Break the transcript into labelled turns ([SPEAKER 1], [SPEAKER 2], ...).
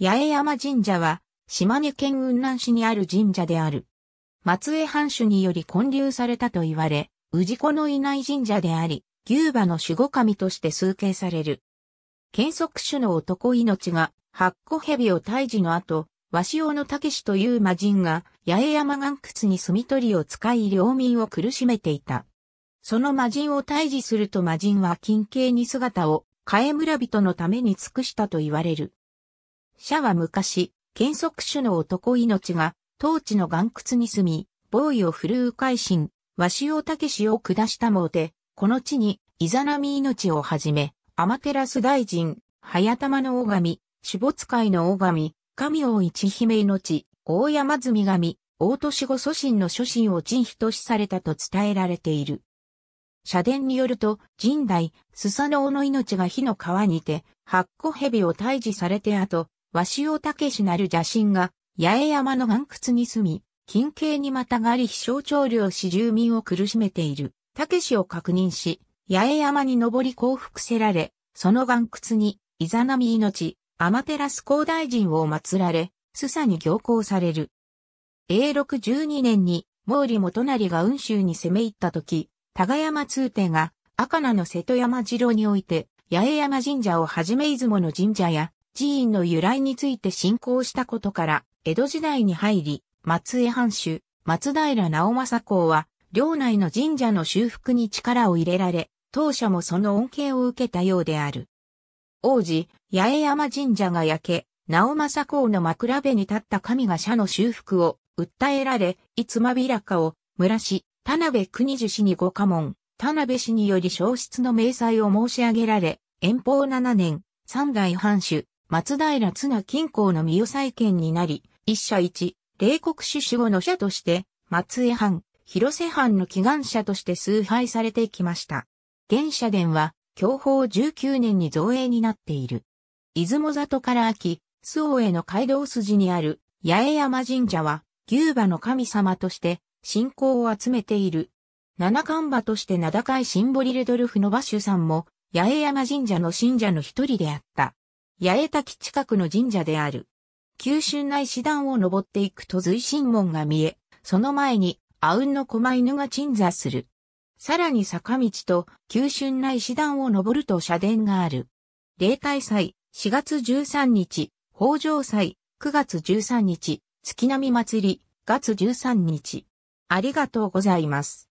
[SPEAKER 1] 八重山神社は、島根県雲南市にある神社である。松江藩主により建立されたと言われ、氏子のいない神社であり、牛馬の守護神として崇敬される。剣則種の男命が、八個蛇を退治の後、鷲尾の武士という魔人が、八重山岩窟に住み取りを使い領民を苦しめていた。その魔人を退治すると魔人は近景に姿を、替え村人のために尽くしたと言われる。社は昔、剣足種の男命が、当地の岩窟に住み、防衛を振るう改心、和潮武士を下したもで、この地に、イザナミ命をはじめ、アマテラス大臣、早玉の大神、守没会の大神、神王一姫命、大山積神、大年後祖神の諸神を人非としされたと伝えられている。社殿によると、神代、スサノオの命が火の川にて、八個蛇を退治されて後、鷲尾武なる邪神が、八重山の岩窟に住み、近景にまたがり飛翔長領し住民を苦しめている、武を確認し、八重山に登り降伏せられ、その岩窟に、イザナミ命、アマテラス高大臣を祀られ、スサに行行される。永禄12年に、毛利元就が雲州に攻め入った時、高山通天が、赤名の瀬戸山城において、八重山神社をはじめ出雲の神社や、寺院の由来について信仰したことから、江戸時代に入り、松江藩主、松平直政公は、領内の神社の修復に力を入れられ、当社もその恩恵を受けたようである。王子、八重山神社が焼け、直政公の枕辺に立った神が社の修復を訴えられ、いつまびらかを、村氏、田辺国樹氏にご家門、田辺氏により消失の明細を申し上げられ、遠方7年、三代藩主、松平綱近郊の御代再建になり、一社一、霊国主守護の社として、松江藩、広瀬藩の祈願者として崇拝されてきました。現社殿は、享保19年に造営になっている。出雲里から秋、周防への街道筋にある八重山神社は、牛馬の神様として信仰を集めている。七冠馬として名高いシンボリルドルフの馬主さんも、八重山神社の信者の一人であった。八重滝近くの神社である。九州内四段を登っていくと随神門が見え、その前に、あうんの狛犬が鎮座する。さらに坂道と九州内四段を登ると社殿がある。例大祭、4月13日、北条祭、9月13日、月並み祭り、月13日。ありがとうございます。